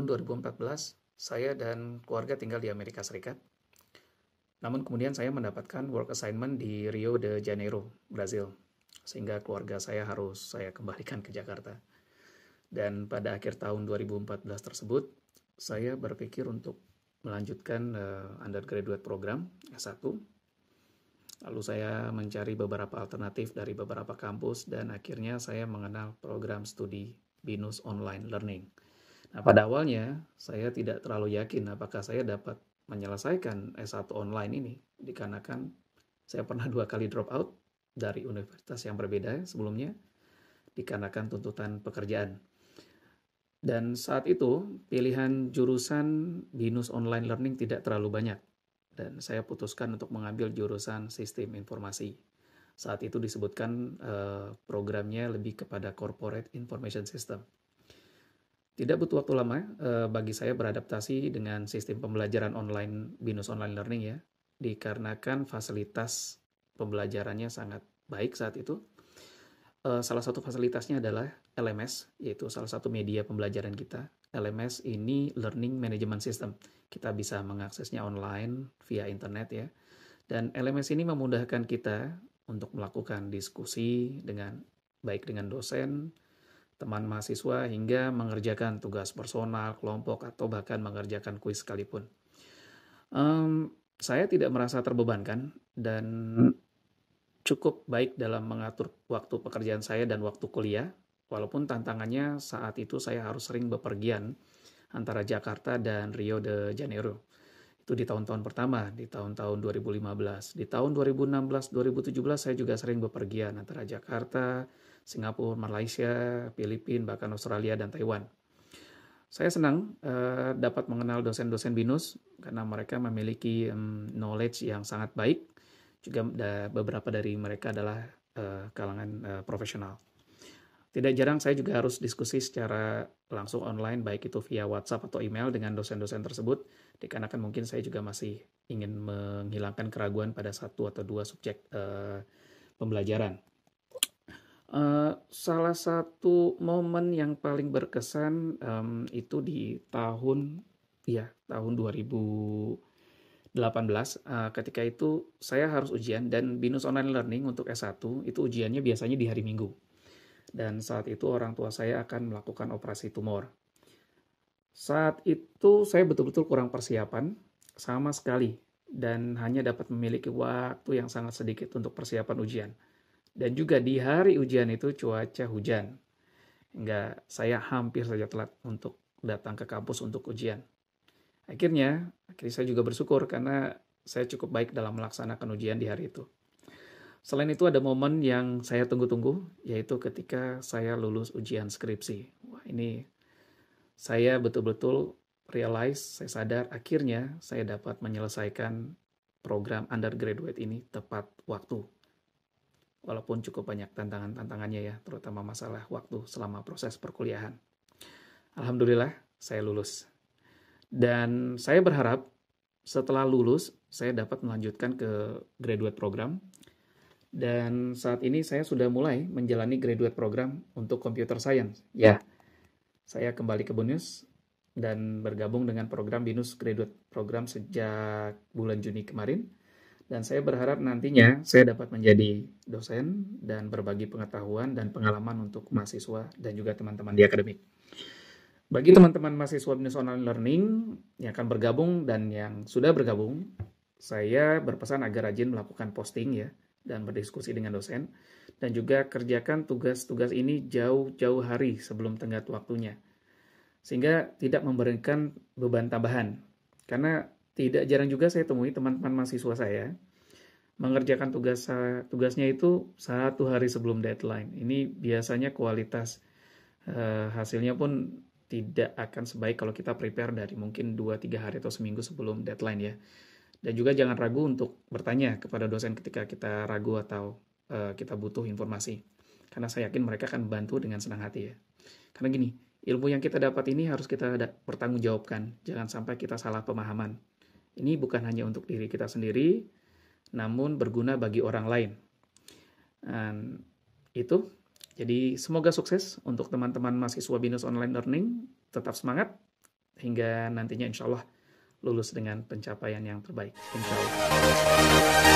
tahun 2014 saya dan keluarga tinggal di Amerika Serikat. Namun kemudian saya mendapatkan work assignment di Rio de Janeiro, Brazil. Sehingga keluarga saya harus saya kembalikan ke Jakarta. Dan pada akhir tahun 2014 tersebut, saya berpikir untuk melanjutkan uh, undergraduate program S1. Lalu saya mencari beberapa alternatif dari beberapa kampus dan akhirnya saya mengenal program studi BINUS Online Learning Nah, pada awalnya saya tidak terlalu yakin apakah saya dapat menyelesaikan S1 online ini dikarenakan saya pernah dua kali drop out dari universitas yang berbeda sebelumnya dikarenakan tuntutan pekerjaan. Dan saat itu pilihan jurusan BINUS online learning tidak terlalu banyak dan saya putuskan untuk mengambil jurusan sistem informasi. Saat itu disebutkan eh, programnya lebih kepada corporate information system tidak butuh waktu lama eh, bagi saya beradaptasi dengan sistem pembelajaran online BINUS Online Learning ya, dikarenakan fasilitas pembelajarannya sangat baik saat itu. Eh, salah satu fasilitasnya adalah LMS, yaitu salah satu media pembelajaran kita. LMS ini Learning Management System. Kita bisa mengaksesnya online via internet ya. Dan LMS ini memudahkan kita untuk melakukan diskusi dengan baik dengan dosen, teman mahasiswa hingga mengerjakan tugas personal, kelompok, atau bahkan mengerjakan kuis sekalipun. Um, saya tidak merasa terbebankan dan cukup baik dalam mengatur waktu pekerjaan saya dan waktu kuliah, walaupun tantangannya saat itu saya harus sering bepergian antara Jakarta dan Rio de Janeiro. Itu di tahun-tahun pertama, di tahun-tahun 2015. Di tahun 2016-2017 saya juga sering bepergian antara Jakarta, Singapura, Malaysia, Filipina, bahkan Australia dan Taiwan. Saya senang eh, dapat mengenal dosen-dosen BINUS karena mereka memiliki um, knowledge yang sangat baik. Juga da, beberapa dari mereka adalah uh, kalangan uh, profesional. Tidak jarang saya juga harus diskusi secara langsung online, baik itu via WhatsApp atau email dengan dosen-dosen tersebut, dikarenakan mungkin saya juga masih ingin menghilangkan keraguan pada satu atau dua subjek uh, pembelajaran. Eh, salah satu momen yang paling berkesan um, itu di tahun ya tahun 2018 uh, eh, ketika itu saya harus ujian dan binus online learning untuk S1 itu ujiannya biasanya di hari Minggu dan saat itu orang tua saya akan melakukan operasi tumor saat itu saya betul-betul kurang persiapan sama sekali dan hanya dapat memiliki waktu yang sangat sedikit untuk persiapan ujian dan juga di hari ujian itu cuaca hujan. Enggak, saya hampir saja telat untuk datang ke kampus untuk ujian. Akhirnya, akhirnya saya juga bersyukur karena saya cukup baik dalam melaksanakan ujian di hari itu. Selain itu ada momen yang saya tunggu-tunggu, yaitu ketika saya lulus ujian skripsi. Wah ini saya betul-betul realize, saya sadar akhirnya saya dapat menyelesaikan program undergraduate ini tepat waktu walaupun cukup banyak tantangan-tantangannya ya, terutama masalah waktu selama proses perkuliahan. Alhamdulillah, saya lulus. Dan saya berharap setelah lulus, saya dapat melanjutkan ke graduate program. Dan saat ini saya sudah mulai menjalani graduate program untuk computer science. Ya, saya kembali ke BUNUS dan bergabung dengan program BINUS Graduate Program sejak bulan Juni kemarin dan saya berharap nantinya saya dapat menjadi dosen dan berbagi pengetahuan dan pengalaman untuk mahasiswa dan juga teman-teman di akademik. Bagi teman-teman mahasiswa bisnis online learning yang akan bergabung dan yang sudah bergabung, saya berpesan agar rajin melakukan posting ya dan berdiskusi dengan dosen dan juga kerjakan tugas-tugas ini jauh-jauh hari sebelum tenggat waktunya sehingga tidak memberikan beban tambahan karena tidak jarang juga saya temui teman-teman mahasiswa saya mengerjakan tugas tugasnya itu satu hari sebelum deadline. Ini biasanya kualitas uh, hasilnya pun tidak akan sebaik kalau kita prepare dari mungkin 2-3 hari atau seminggu sebelum deadline ya. Dan juga jangan ragu untuk bertanya kepada dosen ketika kita ragu atau uh, kita butuh informasi. Karena saya yakin mereka akan bantu dengan senang hati ya. Karena gini, ilmu yang kita dapat ini harus kita pertanggungjawabkan. Jangan sampai kita salah pemahaman. Ini bukan hanya untuk diri kita sendiri, namun berguna bagi orang lain. Dan itu, jadi semoga sukses untuk teman-teman mahasiswa Binus Online Learning. Tetap semangat, hingga nantinya insya Allah lulus dengan pencapaian yang terbaik. Insya Allah.